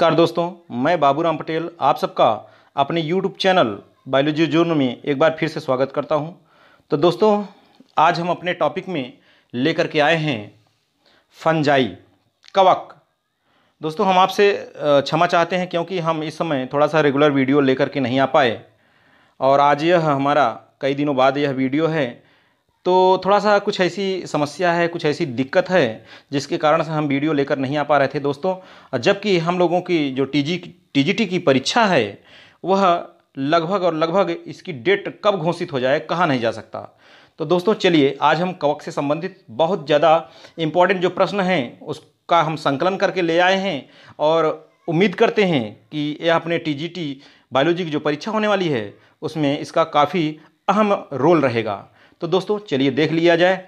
नमस्कार दोस्तों मैं बाबूराम पटेल आप सबका अपने यूट्यूब चैनल बायोलॉजी जोन में एक बार फिर से स्वागत करता हूं तो दोस्तों आज हम अपने टॉपिक में लेकर के आए हैं फंजाई कवक दोस्तों हम आपसे क्षमा चाहते हैं क्योंकि हम इस समय थोड़ा सा रेगुलर वीडियो लेकर के नहीं आ पाए और आज यह हमारा कई दिनों बाद यह वीडियो है तो थोड़ा सा कुछ ऐसी समस्या है कुछ ऐसी दिक्कत है जिसके कारण से हम वीडियो लेकर नहीं आ पा रहे थे दोस्तों जबकि हम लोगों की जो टी जी की परीक्षा है वह लगभग और लगभग इसकी डेट कब घोषित हो जाए कहा नहीं जा सकता तो दोस्तों चलिए आज हम कवक से संबंधित बहुत ज़्यादा इम्पॉर्टेंट जो प्रश्न हैं उसका हम संकलन करके ले आए हैं और उम्मीद करते हैं कि यह अपने टीजीटी बायोलॉजी की जो परीक्षा होने वाली है उसमें इसका काफ़ी अहम रोल रहेगा तो दोस्तों चलिए देख लिया जाए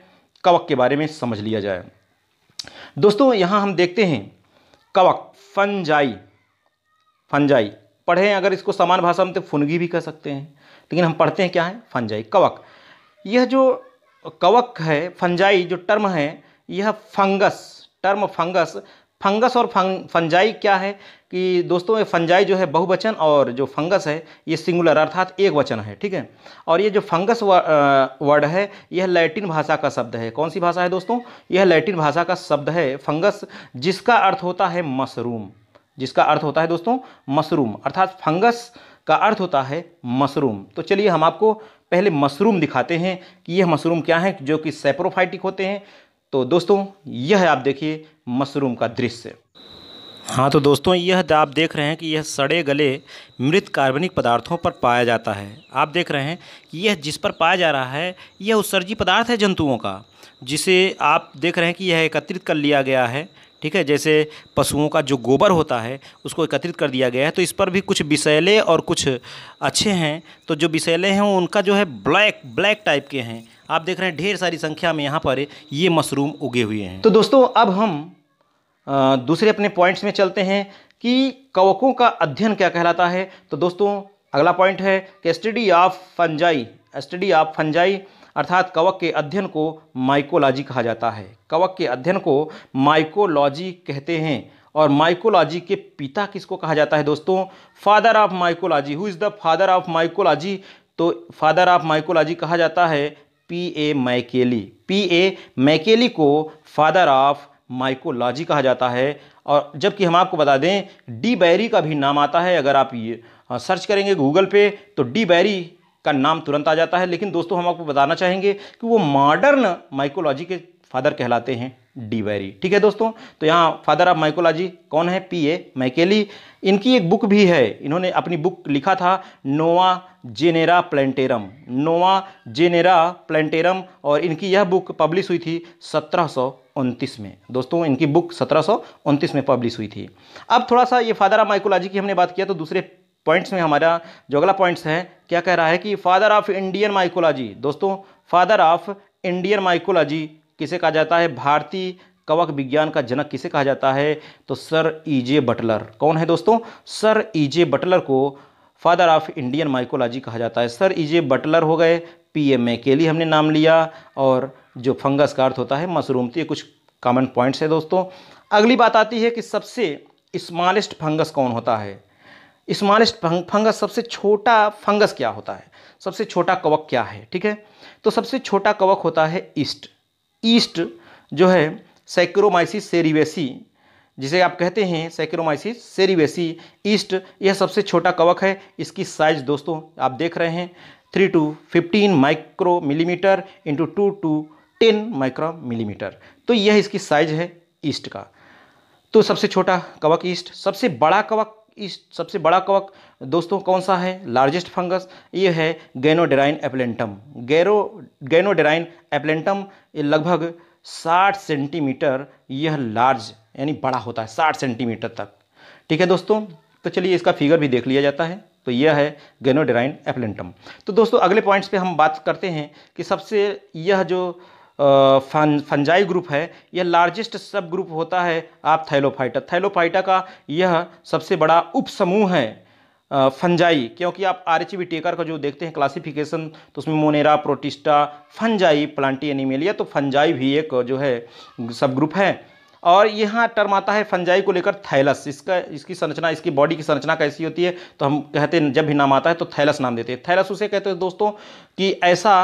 कवक के बारे में समझ लिया जाए दोस्तों यहाँ हम देखते हैं कवक फंजाई फंजाई पढ़े हैं अगर इसको समान भाषा में तो फुनगी भी कह सकते हैं लेकिन हम पढ़ते हैं क्या है फंजाई कवक यह जो कवक है फंजाई जो टर्म है यह फंगस टर्म फंगस फंगस और फंग फंजाई क्या है कि दोस्तों ये फंजाई जो है बहुवचन और जो फंगस है ये सिंगुलर अर्थात एक वचन है ठीक है और ये जो फंगस वर्ड है यह लैटिन भाषा का शब्द है कौन सी भाषा है दोस्तों यह लैटिन भाषा का शब्द है फंगस जिसका अर्थ होता है मशरूम जिसका अर्थ होता है दोस्तों मशरूम अर्थात फंगस का अर्थ होता है मशरूम तो चलिए हम आपको पहले मशरूम दिखाते हैं कि यह मशरूम क्या है जो कि सेप्रोफाइटिक होते हैं तो दोस्तों यह है आप देखिए मशरूम का दृश्य हाँ तो दोस्तों यह तो आप देख रहे हैं कि यह सड़े गले मृत कार्बनिक पदार्थों पर पाया जाता है आप देख रहे हैं कि यह जिस पर पाया जा रहा है यह उत्सर्जी पदार्थ है जंतुओं का जिसे आप देख रहे हैं कि यह एकत्रित कर लिया गया है ठीक है जैसे पशुओं का जो गोबर होता है उसको एकत्रित कर दिया गया है तो इस पर भी कुछ विषैले और कुछ अच्छे हैं तो जो विषैले हैं उनका जो है ब्लैक ब्लैक टाइप के हैं आप देख रहे हैं ढेर सारी संख्या में यहाँ पर ये मशरूम उगे हुए हैं तो दोस्तों अब हम दूसरे अपने पॉइंट्स में चलते हैं कि कवकों का अध्ययन क्या कहलाता है तो दोस्तों अगला पॉइंट है कि study of fungi study of fungi अर्थात कवक के अध्ययन को माइकोलॉजी कहा जाता है कवक के अध्ययन को माइकोलॉजी कहते हैं और माइकोलॉजी के पिता किसको कहा जाता है दोस्तों father of mycology who is the father of mycology तो फादर ऑफ माइकोलॉजी कहा जाता है पी ए मैकेली पी ए मैकेली को फादर ऑफ माइकोलॉजी कहा जाता है और जबकि हम आपको बता दें डी बैरी का भी नाम आता है अगर आप ये सर्च करेंगे गूगल पे तो डी बैरी का नाम तुरंत आ जाता है लेकिन दोस्तों हम आपको बताना चाहेंगे कि वो मॉडर्न माइकोलॉजी के फादर कहलाते हैं डिवेरी ठीक है दोस्तों तो यहाँ फादर ऑफ माइकोलॉजी कौन है पी ए मैकेली इनकी एक बुक भी है इन्होंने अपनी बुक लिखा था नोवा जेनेरा प्लेंटेरम नोवा जेनेरा प्लेंटेरम और इनकी यह बुक पब्लिश हुई थी सत्रह में दोस्तों इनकी बुक सत्रह में पब्लिश हुई थी अब थोड़ा सा ये फादर ऑफ माइकोलॉजी की हमने बात किया तो दूसरे पॉइंट्स में हमारा जो अगला पॉइंट्स है क्या कह रहा है कि फादर ऑफ इंडियन माइकोलॉजी दोस्तों फादर ऑफ इंडियन माइकोलॉजी किसे कहा जाता है भारतीय कवक विज्ञान का जनक किसे कहा जाता है तो सर ईजे बटलर कौन है दोस्तों सर ईजे बटलर को फादर ऑफ इंडियन माइकोलॉजी कहा जाता है सर ईजे बटलर हो गए पी एम ए के लिए हमने नाम लिया और जो फंगस का अर्थ होता है मशरूम तो ये कुछ कॉमन पॉइंट्स है दोस्तों अगली बात आती है कि सबसे स्मॉलेस्ट फंगस कौन होता है स्मॉलेस्ट फंगस सबसे छोटा फंगस क्या होता है सबसे छोटा कवक क्या है ठीक है तो सबसे छोटा कवक होता है ईस्ट ईस्ट जो है सैक्रोमाइसिस सेरिवेसी जिसे आप कहते हैं सैक्रोमाइसिस सेरिवेसी ईस्ट यह सबसे छोटा कवक है इसकी साइज दोस्तों आप देख रहे हैं three to fifteen micro millimeter into two to ten micro millimeter तो यह इसकी साइज है ईस्ट का तो सबसे छोटा कवक ईस्ट सबसे बड़ा कवक इस सबसे बड़ा कवक दोस्तों कौन सा है लार्जेस्ट फंगस ये है गैनोडेराइन एप्लेंटम गैरो गैनोडेराइन एप्लेंटम ये लगभग 60 सेंटीमीटर यह लार्ज यानी बड़ा होता है 60 सेंटीमीटर तक ठीक है दोस्तों तो चलिए इसका फिगर भी देख लिया जाता है तो यह है गैनोडेराइन एप्लेंटम तो दोस्तों अगले पॉइंट्स पर हम बात करते हैं कि सबसे यह जो फन फंजाई ग्रुप है यह लार्जेस्ट सब ग्रुप होता है आप थैलोफाइटा थैलोफाइटा का यह सबसे बड़ा उपसमूह है फंजाई क्योंकि आप आर एच e टेकर का जो देखते हैं क्लासिफिकेशन तो उसमें monera protista fungi plantae animalia तो फंजाई भी एक जो है सब ग्रुप है और यहाँ टर्म आता है फंजाई को लेकर थैलस इसका इसकी संरचना इसकी बॉडी की संरचना कैसी होती है तो हम कहते हैं जब भी नाम आता है तो थैलस नाम देते हैं थैलस उसे कहते हैं दोस्तों कि ऐसा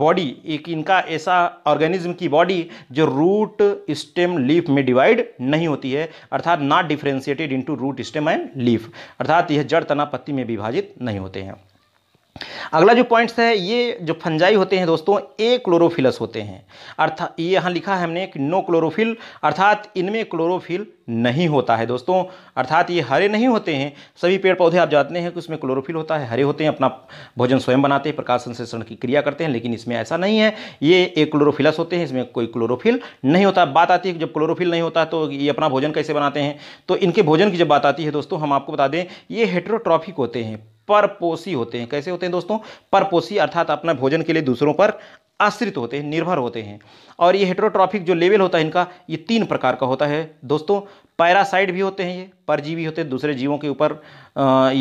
बॉडी एक इनका ऐसा ऑर्गेनिज्म की बॉडी जो रूट स्टेम लीफ में डिवाइड नहीं होती है अर्थात not differentiated into root stem and leaf अर्थात यह जड़ तना पत्ती में विभाजित नहीं होते हैं अगला जो पॉइंट्स है ये जो फंजाई होते हैं दोस्तों ए क्लोरोफिलस होते हैं अर्थात ये यहाँ लिखा है हमने कि नो क्लोरोफिल अर्थात इनमें क्लोरोफिल नहीं होता है दोस्तों अर्थात ये हरे नहीं होते हैं सभी पेड़ पौधे आप जानते हैं कि उसमें क्लोरोफिल होता है हरे होते हैं अपना भोजन स्वयं बनाते हैं प्रकाश संश्लेषण की क्रिया करते हैं लेकिन इसमें ऐसा नहीं है ये एक क्लोरोफिलस होते हैं इसमें कोई क्लोरोफिल नहीं होता बात आती है कि जब क्लोरोफिल नहीं होता तो ये अपना भोजन कैसे बनाते हैं तो इनके भोजन की जब बात आती है दोस्तों हम आपको बता दें ये हेट्रोट्रॉफिक होते हैं परपोषी होते हैं कैसे होते हैं दोस्तों परपोषी अर्थात अपना भोजन के लिए दूसरों पर आश्रित होते हैं निर्भर होते हैं और ये हेटरोट्रॉफिक जो लेवल होता है इनका ये तीन प्रकार का होता है दोस्तों पैरासाइड भी होते हैं ये परजीवी होते हैं दूसरे जीवों के ऊपर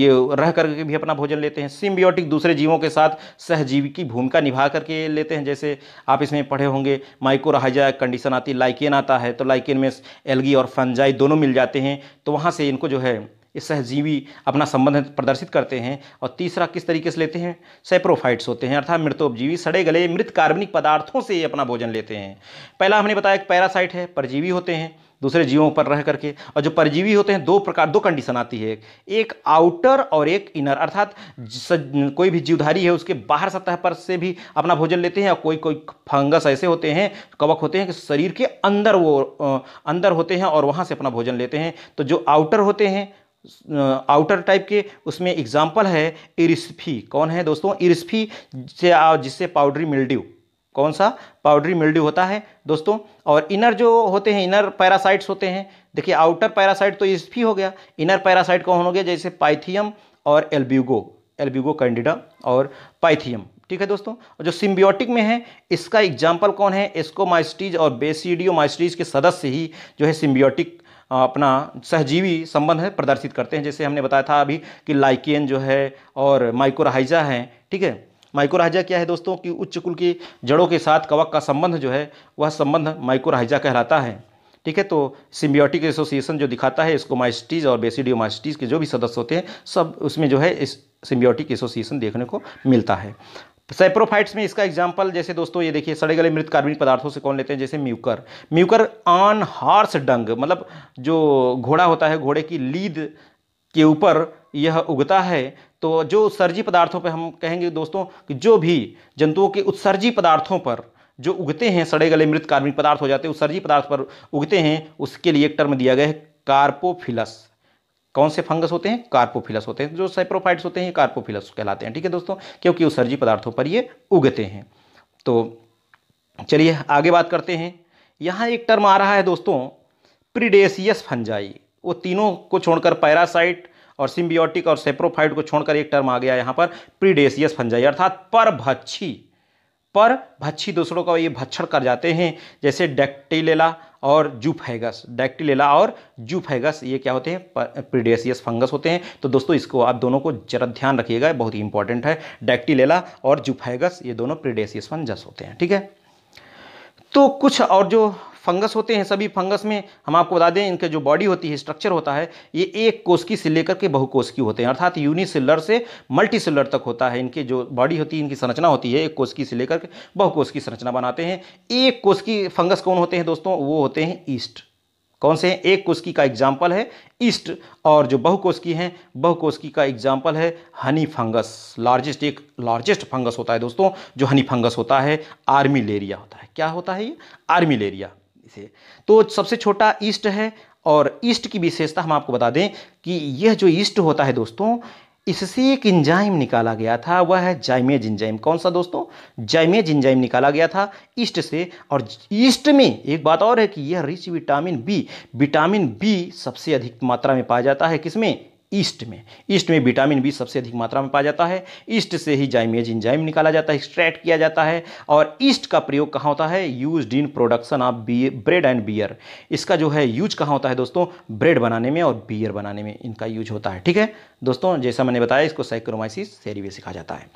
ये रह करके भी अपना भोजन लेते हैं सिम्बियोटिक दूसरे जीवों के साथ सहजीवी की भूमिका निभा करके लेते हैं जैसे आप इसमें पढ़े होंगे माइक्रोहाइजा कंडीशन आती लाइकेन आता है तो लाइकेन में एलगी और फंजाई दोनों मिल जाते हैं तो वहाँ से इनको जो है ये सहजीवी अपना संबंध प्रदर्शित करते हैं और तीसरा किस तरीके से लेते हैं सेप्रोफाइट्स होते हैं अर्थात मृतोपजीवी सड़े गले मृत कार्बनिक पदार्थों से ये अपना भोजन लेते हैं पहला हमने बताया एक पैरासाइट है परजीवी होते हैं दूसरे जीवों पर रह करके और जो परजीवी होते हैं दो प्रकार दो कंडीशन आती है एक आउटर और एक इनर अर्थात कोई भी जीवधारी है उसके बाहर सतह पर से भी अपना भोजन लेते हैं और कोई कोई फंगस ऐसे होते हैं कवक होते हैं कि शरीर के अंदर वो अंदर होते हैं और वहाँ से अपना भोजन लेते हैं तो जो आउटर होते हैं आउटर टाइप के उसमें एग्जाम्पल है इरिस्फी कौन है दोस्तों इरिस्फी से जिससे पाउडरी मिल्ड्यू कौन सा पाउडरी मिल्ड्यू होता है दोस्तों और इनर जो होते हैं इनर पैरासाइट्स होते हैं देखिए आउटर पैरासाइट तो इरिस्फी हो गया इनर पैरासाइट कौन हो गया जैसे पाइथियम और एल्ब्यूगो एल्ब्यूगो कैंडिडा और पाइथियम ठीक है दोस्तों और जो सिम्बियोटिक में है इसका एग्जाम्पल कौन है एस्कोमाइस्टीज और बेसिडियोमाइस्टीज के सदस्य ही जो है सिम्बियोटिक अपना सहजीवी संबंध है प्रदर्शित करते हैं जैसे हमने बताया था अभी कि लाइकियन जो है और माइकोराइजा है ठीक है माइकोराइजा क्या है दोस्तों कि उच्च कुल की जड़ों के साथ कवक का संबंध जो है वह संबंध माइकोराइजा कहलाता है ठीक है तो सिम्बियोटिक एसोसिएशन जो दिखाता है इसको माइस्टीज और बेसिडियोमाइस्टीज के जो भी सदस्य होते हैं सब उसमें जो है इस सिम्बियोटिक एसोसिएशन देखने को मिलता है साइप्रोफाइट्स में इसका एग्जाम्पल जैसे दोस्तों ये देखिए सड़े गले मृत कार्बनिक पदार्थों से कौन लेते हैं जैसे mucor mucor on horse dung मतलब जो घोड़ा होता है घोड़े की लीद के ऊपर यह उगता है तो जो उत्सर्जी पदार्थों पर हम कहेंगे दोस्तों कि जो भी जंतुओं के उत्सर्जी पदार्थों पर जो उगते हैं सड़े गले मृत कार्बनिक पदार्थ हो जाते हैं उत्सर्जी पदार्थ पर उगते हैं उसके लिए एक टर्म दिया गया है कार्पोफिलस कौन से फंगस होते हैं कार्पोफिलस होते हैं जो साइप्रोफाइट्स होते हैं कार्पोफिलस कहलाते हैं ठीक है दोस्तों क्योंकि सर्जी पदार्थों पर ये उगते हैं तो चलिए आगे बात करते हैं यहाँ एक टर्म आ रहा है दोस्तों प्रीडेसियस फंजाई वो तीनों को छोड़कर पैरासाइट और सिम्बियोटिक और सेप्रोफाइट को छोड़कर एक टर्म आ गया यहाँ पर प्रीडेसियस फंजाई अर्थात पर भच्छी पर भच्छी दूसरों का ये भक्षण कर जाते हैं जैसे डेक्टिलेला और जूफेगस डैक्टिलेला और जूफेगस ये क्या होते हैं प्रीडेसियस फंगस होते हैं तो दोस्तों इसको आप दोनों को जरा ध्यान रखिएगा बहुत ही इंपॉर्टेंट है डैक्टिलेला और जूफेगस ये दोनों प्रीडेसियस फंगस होते हैं ठीक है तो कुछ और जो फंगस होते हैं सभी फंगस में हम आपको बता दें इनके जो बॉडी होती है स्ट्रक्चर होता है ये एक कोश की से लेकर के कोश की होते हैं अर्थात यूनिसेलर से मल्टीसेलर तक होता है इनके जो बॉडी होती है इनकी संरचना होती है एक कोश की से लेकर के कोश की संरचना बनाते हैं एक कोश की फंगस कौन होते हैं दोस्तों वो होते हैं ईस्ट कौन से हैं एक कोशकी का एग्जाम्पल है ईस्ट और जो बहुकोशकी हैं बहुकोशकी का एग्जाम्पल है हनी फंगस लार्जेस्ट एक लार्जेस्ट फंगस होता है दोस्तों जो हनी फंगस होता है आर्मिलेरिया होता है क्या होता है ये आर्मिलेरिया इसे तो सबसे छोटा ईस्ट है और ईस्ट की विशेषता हम आपको बता दें कि यह जो ईस्ट होता है दोस्तों इससे एक इंजाइम निकाला गया था वह है जाइमेज इंजाइम कौन सा दोस्तों जाइमेज इंजाइम निकाला गया था ईस्ट से और ईस्ट में एक बात और है कि यह rich vitamin B vitamin B सबसे अधिक मात्रा में पाया जाता है किसमें ईस्ट में ईस्ट में विटामिन बी सबसे अधिक मात्रा में पाया जाता है ईस्ट से ही जाइमेज इंजाइम निकाला जाता है एक्सट्रैक्ट किया जाता है और ईस्ट का प्रयोग कहाँ होता है use in production of bread and beer इसका जो है यूज कहाँ होता है दोस्तों ब्रेड बनाने में और बियर बनाने में इनका यूज होता है ठीक है दोस्तों जैसा मैंने बताया इसको साइक्रोमाइसिस वे सिखा जाता है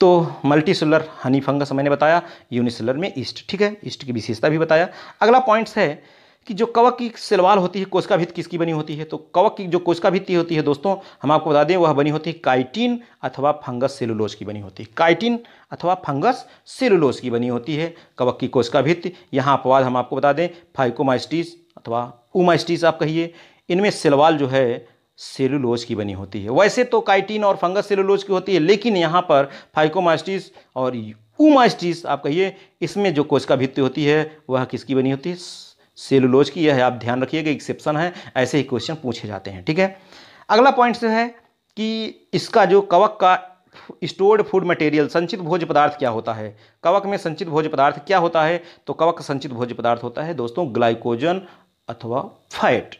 तो मल्टीसुलर हनी फंगस मैंने बताया यूनिसेलर में ईस्ट ठीक है ईस्ट की विशेषता भी बताया अगला पॉइंट्स है कि जो कवक की सिलवाल होती है कोशिका भित्त किसकी बनी होती है तो कवक की जो कोशिका भित्ति होती है दोस्तों हम आपको बता दें वह बनी होती है काइटिन अथवा फंगस सेलुलोज की बनी होती है काइटिन अथवा फंगस सेलुलोज की बनी होती है कवक की कोशिका भित्त यहाँ अपवाद हम आपको बता दें फाइकोमाइस्टिस अथवा उमाइस्टिस आप कहिए इनमें सिलवाल जो है सेलुलोज की बनी होती है वैसे तो काइटिन और फंगस सेलुलोज की होती है लेकिन यहाँ पर फाइकोमाइस्टिस और उमाइस्टिस आप कहिए इसमें जो कोशिका भित्ति होती है वह किसकी बनी होती है सेलुलोज की यह है आप ध्यान रखिएगा एक्सेप्शन है ऐसे ही क्वेश्चन पूछे जाते हैं ठीक है अगला पॉइंट जो है कि इसका जो कवक का स्टोर्ड फूड मटेरियल संचित भोज्य पदार्थ क्या होता है कवक में संचित भोज्य पदार्थ क्या होता है तो कवक संचित भोज्य पदार्थ होता है दोस्तों ग्लाइकोजन अथवा फैट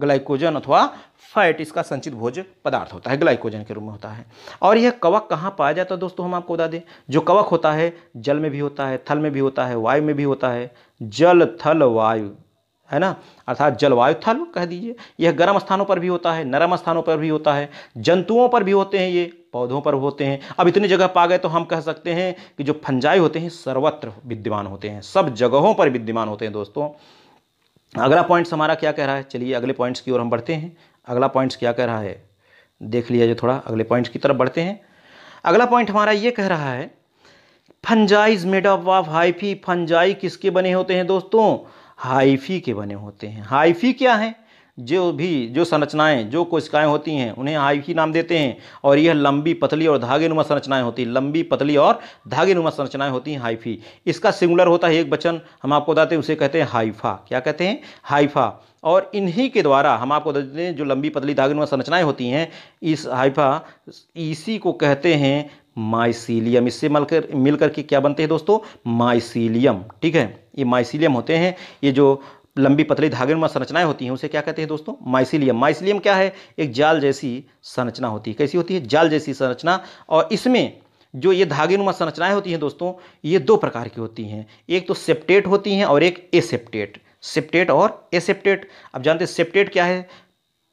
ग्लाइकोजन अथवा फैट इसका संचित भोज पदार्थ होता है ग्लाइकोजन के रूप में होता है और यह कवक कहाँ पाया जाता है दोस्तों हम आपको बता दें जो कवक होता है जल में भी होता है थल में भी होता है वायु में भी होता है जल थल वायु है ना अर्थात जलवायु थल कह दीजिए यह गर्म स्थानों पर भी होता है नरम स्थानों पर भी होता है जंतुओं पर भी होते हैं ये पौधों पर होते हैं अब इतनी जगह पा गए तो हम कह सकते हैं कि जो फंजाई होते हैं सर्वत्र विद्यमान होते हैं सब जगहों पर विद्यमान होते हैं दोस्तों अगला पॉइंट्स हमारा क्या कह रहा है चलिए अगले पॉइंट्स की ओर हम बढ़ते हैं अगला पॉइंट्स क्या कह रहा है देख लिया जो थोड़ा अगले पॉइंट्स की तरफ बढ़ते हैं अगला पॉइंट हमारा ये कह रहा है fungi is made up of hyphae fungi किसके बने होते हैं दोस्तों हाइफी के बने होते हैं हाइफी क्या है जो भी जो संरचनाएं जो कोशिकाएं होती हैं उन्हें हाइफी नाम देते हैं और यह लंबी पतली और धागे नुमा संरचनाएं होती हैं लंबी पतली और धागे नुमा संरचनाएं होती हैं हाइफी इसका सिंगुलर होता है एक बचन हम आपको बताते हैं उसे कहते हैं हाइफा क्या कहते हैं हाइफा और इन्हीं के द्वारा हम आपको देते हैं जो लंबी पतली धागे नुमा संरचनाएँ होती हैं इस हाइफा इसी को कहते हैं माइसीलियम इससे मिलकर मिलकर के क्या बनते हैं दोस्तों माइसीलियम ठीक है ये माइसीलियम होते हैं ये जो लंबी पतली धागेनुमा संरचनाएं होती हैं उसे क्या कहते हैं दोस्तों माइसिलियम माइसिलियम क्या है एक जाल जैसी संरचना होती है कैसी होती है जाल जैसी संरचना और इसमें जो ये धागेनुमा संरचनाएं होती हैं दोस्तों ये दो प्रकार की होती हैं एक तो सेप्टेट होती हैं और एक एसेप्टेट सेप्टेट और एसेप्टेट अब जानते हैं सेप्टेट क्या है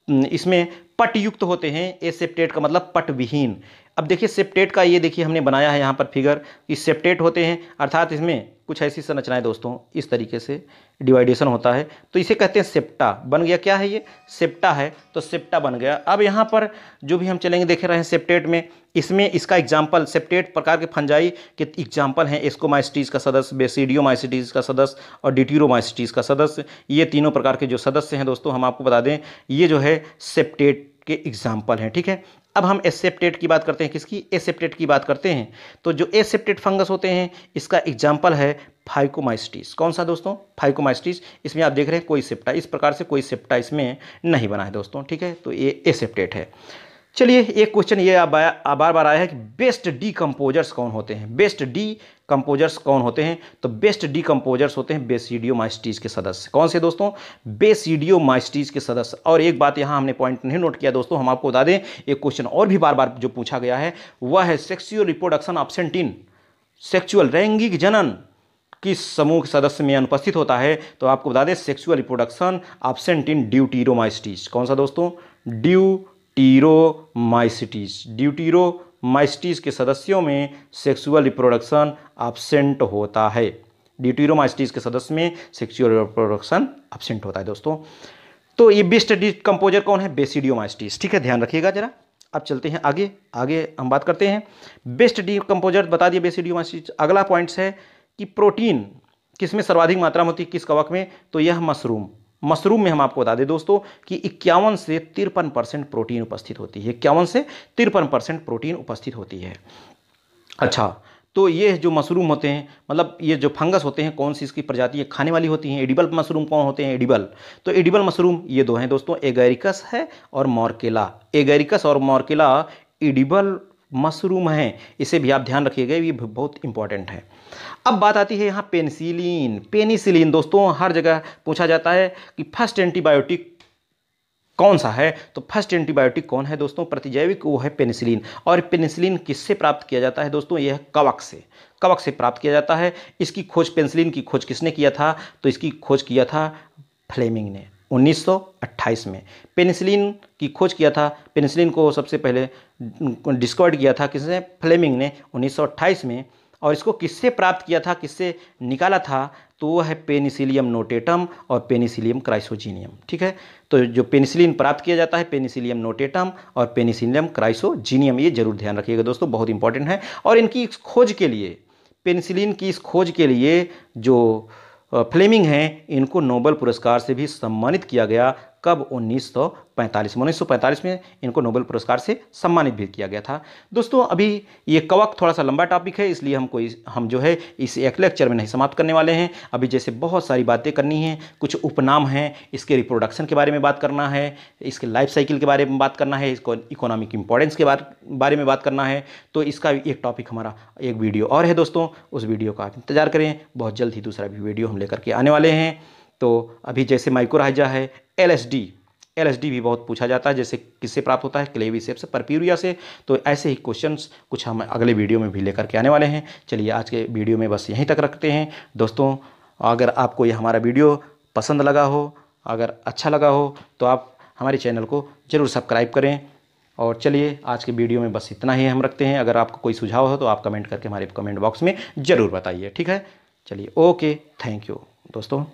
हम्म, इसमें पट युक्त होते हैं एसेप्टेट का मतलब पट विहीन अब देखिए सेप्टेट का ये देखिए हमने बनाया है यहाँ पर फिगर कि सेप्टेट होते हैं अर्थात इसमें कुछ ऐसी संरचनाएं दोस्तों इस तरीके से डिवाइडेशन होता है तो इसे कहते हैं सेप्टा बन गया क्या है ये सेप्टा है तो सेप्टा बन गया अब यहाँ पर जो भी हम चलेंगे देख रहे हैं सेप्टेट में इसमें इसका एग्जाम्पल सेप्टेट प्रकार के फंजाई के एग्जाम्पल हैं एस्कोमाइसिटीज़ का सदस्य बेसिडियोमाइसिटीज़ का सदस्य और डिटीरोमाइसिटीज़ का सदस्य ये तीनों प्रकार के जो सदस्य हैं दोस्तों हम आपको बता दें ये जो है सेप्टेट के एग्जाम्पल हैं ठीक है अब हम एसेप्टेट की बात करते हैं किसकी एसेप्टेट की बात करते हैं तो जो एसेप्टेट फंगस होते हैं इसका एग्जाम्पल है फाइकोमाइस्टिस कौन सा दोस्तों फाइकोमाइस्टिस इसमें आप देख रहे हैं कोई सेप्टा इस प्रकार से कोई सेप्टा इसमें नहीं बना है दोस्तों ठीक है तो ये एसेप्टेट है चलिए एक क्वेश्चन ये बार बार आया है कि बेस्ट डी कंपोजर्स कौन होते हैं बेस्ट डी कंपोजर्स कौन होते हैं तो बेस्ट डी कंपोजर्स होते हैं बेसिडियो माइस्टीज के सदस्य कौन से दोस्तों बेसिडियो माइस्टीज के सदस्य और एक बात यहाँ हमने पॉइंट नहीं नोट किया दोस्तों हम आपको बता दें एक क्वेश्चन और भी बार बार जो पूछा गया है वह है सेक्सुअल रिप्रोडक्शन ऑप्शेंटीन सेक्सुअल रैंगिक जनन किस समूह के सदस्य में अनुपस्थित होता है तो आपको बता दें सेक्सुअल रिप्रोडक्शन ऑप्शेंट इन ड्यूटीरोमाइसिटीज कौन सा दोस्तों ड्यूटीरोमाइसिटीज ड्यूटीरो माइस्टीज के सदस्यों में सेक्सुअल रिप्रोडक्शन एबसेंट होता है ड्यूटीरोमाइस्टीज के सदस्य में सेक्सुअल रिप्रोडक्शन एबसेंट होता है दोस्तों तो ये बेस्ट डिकम्पोजर कौन है बेसिडियोमाइस्टीज ठीक है ध्यान रखिएगा जरा अब चलते हैं आगे आगे हम बात करते हैं बेस्ट डिकम्पोजर बता दिए बेसिडियोमाइस्टीज अगला पॉइंट्स है कि प्रोटीन किसमें सर्वाधिक मात्रा में होती है किस कवक में तो यह मशरूम मशरूम में हम आपको बता दें दोस्तों कि इक्यावन से तिरपन परसेंट प्रोटीन उपस्थित होती है इक्यावन से तिरपन परसेंट प्रोटीन उपस्थित होती है अच्छा तो ये जो मशरूम होते हैं मतलब ये जो फंगस होते हैं कौन सी इसकी प्रजाति है खाने वाली होती हैं एडिबल मशरूम कौन होते हैं एडिबल तो एडिबल मशरूम ये दो हैं दोस्तों एगेरिकस है और मॉर्केला एगेरिकस और मॉर्केला एडिबल मशरूम है इसे भी आप ध्यान रखिएगा ये बहुत इंपॉर्टेंट है अब बात आती है यहाँ पेनिसिलिन पेनिसिलिन दोस्तों हर जगह पूछा जाता है कि फर्स्ट एंटीबायोटिक कौन सा है तो फर्स्ट एंटीबायोटिक कौन है दोस्तों प्रतिजैविक वो है पेनिसिलिन और पेनिसिलिन किससे प्राप्त किया जाता है दोस्तों यह कवक से कवक से प्राप्त किया जाता है इसकी खोज पेनिसिलिन की खोज किसने किया था तो इसकी खोज किया था फ्लेमिंग ने 1928 में पेनिसिलिन की खोज किया था पेनिसिलिन को सबसे पहले डिस्कवर्ड किया था किसने फ्लेमिंग ने 1928 में और इसको किससे प्राप्त किया था किससे निकाला था तो वो है पेनिसिलियम नोटेटम और पेनिसिलियम क्राइसोजीनियम ठीक है तो जो पेनिसिलिन प्राप्त किया जाता है पेनिसिलियम नोटेटम और पेनिसिलियम क्राइसोजीनियम ये जरूर ध्यान रखिएगा दोस्तों बहुत इंपॉर्टेंट है और इनकी इस खोज के लिए पेनिसिलिन की इस खोज के लिए जो फ्लेमिंग हैं इनको नोबल पुरस्कार से भी सम्मानित किया गया कब 1945 में 1945 में इनको नोबेल पुरस्कार से सम्मानित भी किया गया था दोस्तों अभी ये कवक थोड़ा सा लंबा टॉपिक है इसलिए हम कोई हम जो है इस एक लेक्चर में नहीं समाप्त करने वाले हैं अभी जैसे बहुत सारी बातें करनी हैं कुछ उपनाम हैं इसके रिप्रोडक्शन के बारे में बात करना है इसके लाइफ साइकिल के बारे में बात करना है इसको इकोनॉमिक इंपॉर्टेंस के बारे में बात करना है तो इसका एक टॉपिक हमारा एक वीडियो और है दोस्तों उस वीडियो का आप इंतज़ार करें बहुत जल्द ही दूसरा भी वीडियो हम लेकर के आने वाले हैं तो अभी जैसे माइकोराइजा है एलएसडी एलएसडी भी बहुत पूछा जाता है जैसे किससे प्राप्त होता है क्लेवी सेप से परप्यूरिया से तो ऐसे ही क्वेश्चंस कुछ हम अगले वीडियो में भी लेकर के आने वाले हैं चलिए आज के वीडियो में बस यहीं तक रखते हैं दोस्तों अगर आपको ये हमारा वीडियो पसंद लगा हो अगर अच्छा लगा हो तो आप हमारे चैनल को ज़रूर सब्सक्राइब करें और चलिए आज के वीडियो में बस इतना ही हम रखते हैं अगर आपको कोई सुझाव हो तो आप कमेंट करके हमारे कमेंट बॉक्स में ज़रूर बताइए ठीक है चलिए ओके थैंक यू दोस्तों